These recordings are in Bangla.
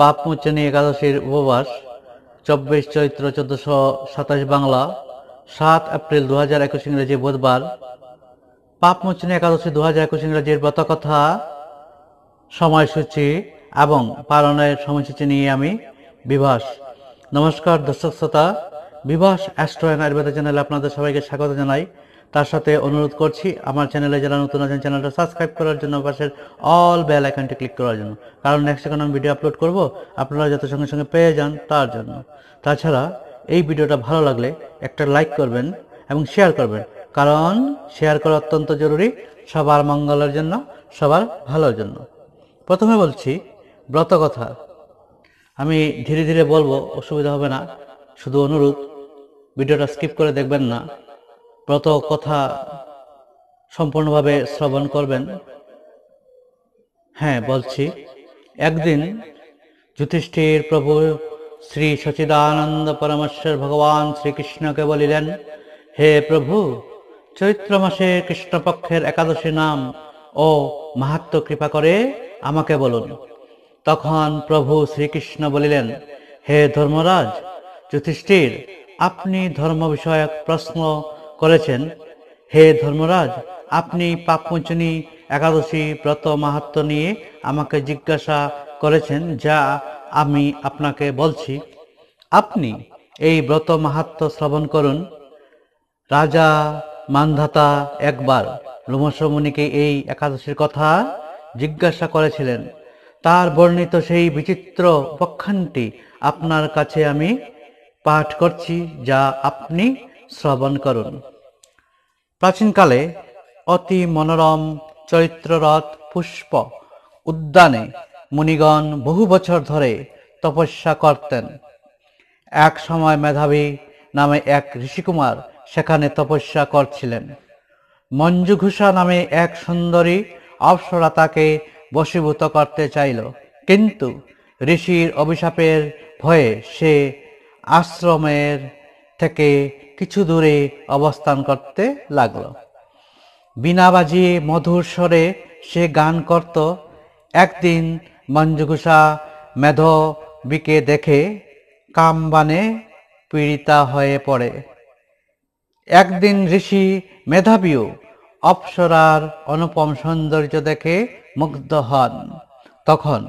পাপমোচনী একাদশীর উপবাস চব্বিশ চৈত্র চোদ্দশো সাতাশ বাংলা সাত এপ্রিল দু হাজার একুশ ইংরেজি বুধবার পাপমোচনী একাদশী দু হাজার একুশ ইংরেজির ব্রতকথা সময়সূচি এবং পালনের সময়সূচি নিয়ে আমি বিভাস নমস্কার দর্শক শ্রোতা বিভাস অ্যাস্ট্রো আয়ুর্বেদা চ্যানেলে আপনাদের সবাইকে স্বাগত জানাই তার সাথে অনুরোধ করছি আমার চ্যানেলে যারা নতুন আছেন চ্যানেলটা সাবস্ক্রাইব করার জন্য পাশের অল বেল আইকনটি ক্লিক করার জন্য কারণ নেক্সট যখন আমি ভিডিও আপলোড করব আপনারা যত সঙ্গে সঙ্গে পেয়ে যান তার জন্য তাছাড়া এই ভিডিওটা ভালো লাগলে একটা লাইক করবেন এবং শেয়ার করবেন কারণ শেয়ার করা অত্যন্ত জরুরি সবার মঙ্গলের জন্য সবার ভালোর জন্য প্রথমে বলছি ব্রত কথা আমি ধীরে ধীরে বলবো অসুবিধা হবে না শুধু অনুরোধ ভিডিওটা স্কিপ করে দেখবেন না ব্রত কথা সম্পূর্ণভাবে শ্রবণ করবেন হ্যাঁ বলছি একদিন যুধিষ্ঠির প্রভু শ্রী সচিদানন্দ পরমেশ্বর ভগবান শ্রীকৃষ্ণকে বলিলেন হে প্রভু চৈত্র মাসে কৃষ্ণপক্ষের একাদশী নাম ও মাহাত্ম কৃপা করে আমাকে বলুন তখন প্রভু শ্রীকৃষ্ণ বলিলেন হে ধর্মরাজ যুধিষ্ঠির আপনি ধর্ম বিষয়ক প্রশ্ন করেছেন হে ধর্মরাজ আপনি পাপমোচনী একাদশী ব্রত মাহাত্ম নিয়ে আমাকে জিজ্ঞাসা করেছেন যা আমি আপনাকে বলছি আপনি এই ব্রত মাহাত্ম শ্রবণ করুন রাজা মানধাতা একবার লোমসমণিকে এই একাদশীর কথা জিজ্ঞাসা করেছিলেন তার বর্ণিত সেই বিচিত্র উপাখ্যানটি আপনার কাছে আমি পাঠ করছি যা আপনি শ্রবণ করুন প্রাচীনকালে অতি মনোরম চরিত্ররথ পুষ্প উদ্যানে মুনিগণ বহু বছর ধরে তপস্যা করতেন এক সময় মেধাবী নামে এক ঋষিকুমার সেখানে তপস্যা করছিলেন মঞ্জুঘুষা নামে এক সুন্দরী অপসরা তাকে বশীভূত করতে চাইল কিন্তু ঋষির অভিশাপের ভয়ে সে আশ্রমের থেকে কিছু দূরে অবস্থান করতে লাগল বিনা বাজিয়ে মধুর স্বরে সে গান করত একদিন মঞ্জুঘুষা মেধবিকে দেখে কামবানে পীড়িতা হয়ে পড়ে একদিন ঋষি মেধাবীও অপসরার অনুপম সৌন্দর্য দেখে মুগ্ধ হন তখন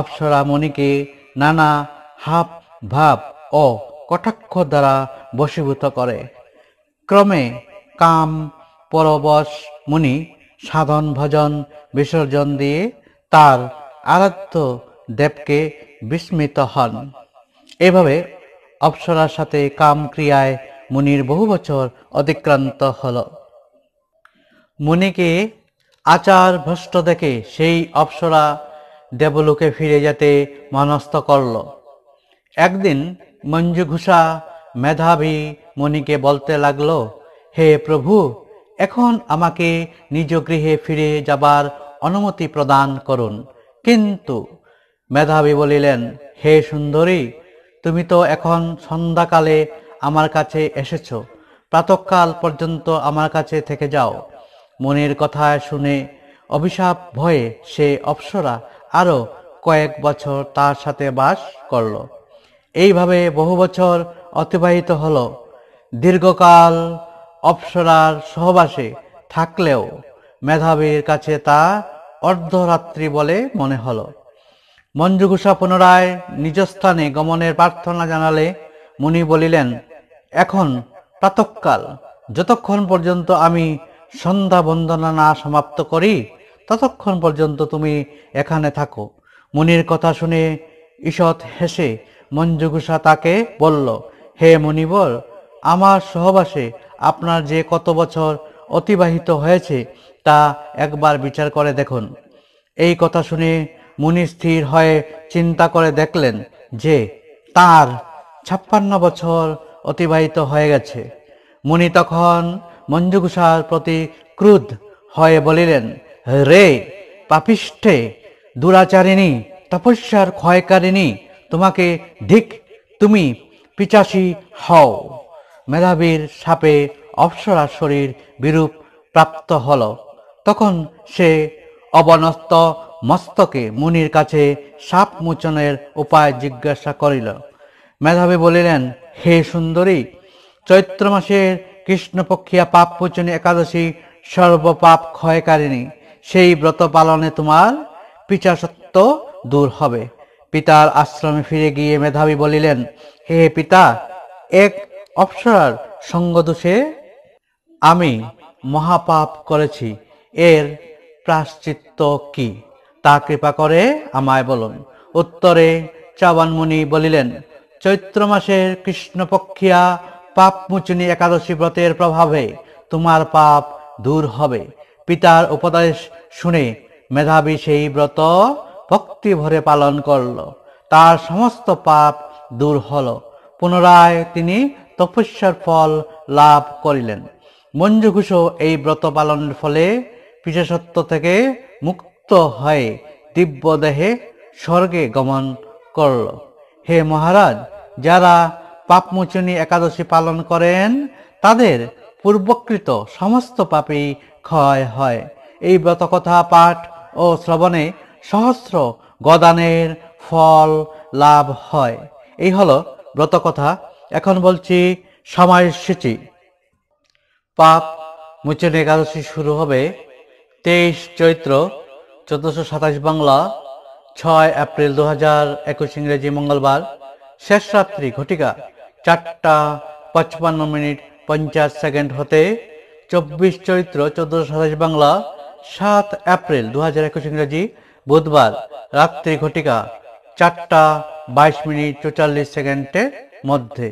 অপসরা মণিকে নানা হাব ভাব ও কটাক্ষ দ্বারা বশীভূত করে ক্রমে কাম পরবশ মুনি সাধন ভজন বিসর্জন দিয়ে তার আরাধ্য দেবকে বিস্মিত হন এভাবে অপ্সরার সাথে কাম ক্রিয়ায় মুনির বহু বছর অতিক্রান্ত হল মুনিকে আচার ভ্রষ্ট দেখে সেই অপ্সরা দেবলোকে ফিরে যেতে মনস্থ করল একদিন মঞ্জুঘুষা মেধাবী মণিকে বলতে লাগল হে প্রভু এখন আমাকে নিজ গৃহে ফিরে যাবার অনুমতি প্রদান করুন কিন্তু মেধাবী বলিলেন হে সুন্দরী তুমি তো এখন সন্ধ্যাকালে আমার কাছে এসেছ প্রাতকাল পর্যন্ত আমার কাছে থেকে যাও মনের কথা শুনে অভিশাপ ভয়ে সে অপ্সরা আরও কয়েক বছর তার সাথে বাস করলো এইভাবে বহু বছর অতিবাহিত হল দীর্ঘকাল অপসরার সহবাসে থাকলেও মেধাবীর কাছে তা অর্ধরাত্রি বলে মনে হল মঞ্জুঘোষা পুনরায় নিজস্থানে গমনের প্রার্থনা জানালে মুনি বলিলেন এখন প্রাতকাল যতক্ষণ পর্যন্ত আমি সন্ধ্যা বন্দনা না সমাপ্ত করি ততক্ষণ পর্যন্ত তুমি এখানে থাকো মুনির কথা শুনে ঈষৎ হেসে মঞ্জুঘুষা তাকে বলল হে মনিবর আমার সহবাসে আপনার যে কত বছর অতিবাহিত হয়েছে তা একবার বিচার করে দেখুন এই কথা শুনে মুনি স্থির হয়ে চিন্তা করে দেখলেন যে তার ছাপ্পান্ন বছর অতিবাহিত হয়ে গেছে মুনি তখন মঞ্জুঘুষার প্রতি ক্রুদ্ধ হয়ে বলিলেন রে পাপিষ্ঠে দুরাচারিণী তপস্যার ক্ষয়কারিণী তোমাকে ঢিক তুমি পিচাসি হও মেধাবীর সাপে অপসরা শরীর বিরূপ প্রাপ্ত হল তখন সে অবনস্ত মস্তকে মুনির কাছে সাপ মোচনের উপায় জিজ্ঞাসা করিল মেধাবী বলিলেন হে সুন্দরী চৈত্র মাসের কৃষ্ণপক্ষিয়া পাপ মোচনী একাদশী সর্বপাপ ক্ষয়কারিণী সেই ব্রত পালনে তোমার পিচাসত্ব দূর হবে পিতার আশ্রমে ফিরে গিয়ে মেধাবী বলিলেন হে পিতা এক অপসরার সঙ্গদোষে আমি মহাপাপ করেছি এর প্রাশ্চিত্য কি তা কৃপা করে আমায় বলুন উত্তরে চাবানমণি বলিলেন চৈত্র মাসের কৃষ্ণপক্ষিয়া পাপমুচনি একাদশী ব্রতের প্রভাবে তোমার পাপ দূর হবে পিতার উপদেশ শুনে মেধাবী সেই ব্রত ভক্তি ভরে পালন করল তার সমস্ত পাপ দূর হল পুনরায় তিনি তপস্যার ফল লাভ করিলেন মঞ্জুঘুষ এই ব্রত পালনের ফলে পিশেষত্ব থেকে মুক্ত হয়ে দিব্য দেহে স্বর্গে গমন করল হে মহারাজ যারা পাপমোচনী একাদশী পালন করেন তাদের পূর্বকৃত সমস্ত পাপেই ক্ষয় হয় এই কথা পাঠ ও শ্রবণে সহস্র গদানের ফল লাভ হয় এই হলো কথা এখন বলছি সময় সূচি পাপ মুচেন একাদশী শুরু হবে তেইশ চৈত্র চোদ্দশো সাতাশ বাংলা ছয় এপ্রিল দু হাজার একুশ ইংরেজি মঙ্গলবার শেষ রাত্রি ঘটিকা চারটা পঁচপান্ন মিনিট পঞ্চাশ সেকেন্ড হতে চব্বিশ চৈত্র চোদ্দশো সাতাশ বাংলা সাত এপ্রিল দু হাজার একুশ ইংরেজি বুধবার রাত্রি ঘটিকা চারটা বাইশ মিনিট চৌচল্লিশ সেকেন্ডের মধ্যে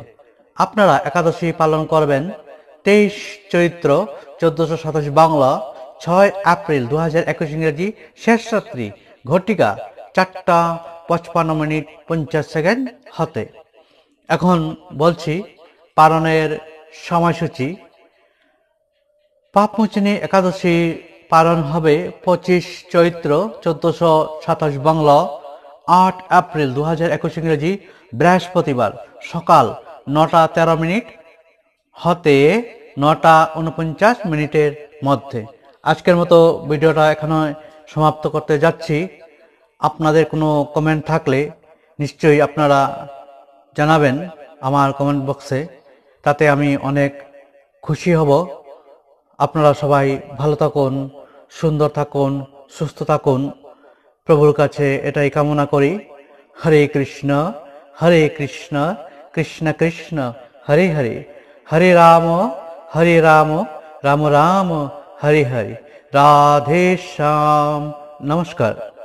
আপনারা একাদশী পালন করবেন তেইশ চৈত্র চোদ্দশো সাতাশ বাংলা ছয় এপ্রিল দু হাজার একুশ ইংরেজি শেষ রাত্রি ঘটিকা চারটা পঁচপান্ন মিনিট পঞ্চাশ সেকেন্ড হতে এখন বলছি পালনের সময়সূচি পাপমোচনী একাদশী পালন হবে পঁচিশ চৈত্র চোদ্দশো সাতাশ বাংলা আট এপ্রিল দু হাজার একুশ ইংরেজি বৃহস্পতিবার সকাল নটা তেরো মিনিট হতে নটা উনপঞ্চাশ মিনিটের মধ্যে আজকের মতো ভিডিওটা এখানে সমাপ্ত করতে যাচ্ছি আপনাদের কোনো কমেন্ট থাকলে নিশ্চয়ই আপনারা জানাবেন আমার কমেন্ট বক্সে তাতে আমি অনেক খুশি হব আপনারা সবাই ভালো থাকুন সুন্দর থাকুন সুস্থ থাকুন প্রভুর কাছে এটাই কামনা করি হরে কৃষ্ণ হরে কৃষ্ণ কৃষ্ণ কৃষ্ণ হরে হরে হরে রাম হরে রাম রাম রাম হরে হরে রাধে শ্যাম নমস্কার